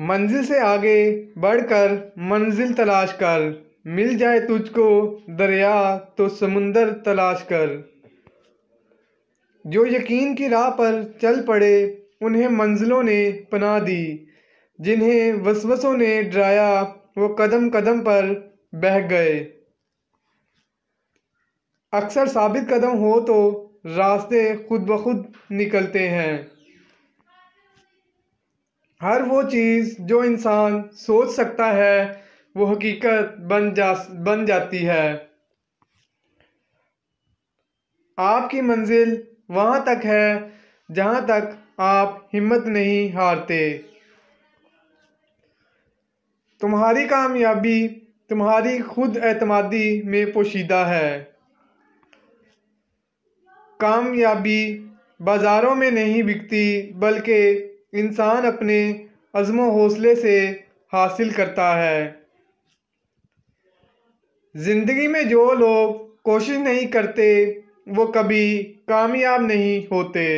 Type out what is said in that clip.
मंजिल से आगे बढ़कर मंजिल तलाश कर मिल जाए तुझको दरिया तो समुंदर तलाश कर जो यकीन की राह पर चल पड़े उन्हें मंजिलों ने पना दी जिन्हें वसवसों ने डराया वो कदम कदम पर बह गए अक्सर साबित कदम हो तो रास्ते खुद ब खुद निकलते हैं हर वो चीज़ जो इंसान सोच सकता है वो हकीकत बन जा बन जाती है आपकी मंजिल वहाँ तक है जहाँ तक आप हिम्मत नहीं हारते तुम्हारी कामयाबी तुम्हारी खुद एतमादी में पोशीदा है कामयाबी बाज़ारों में नहीं बिकती बल्कि इंसान अपने अज़म हौसले से हासिल करता है ज़िंदगी में जो लोग कोशिश नहीं करते वो कभी कामयाब नहीं होते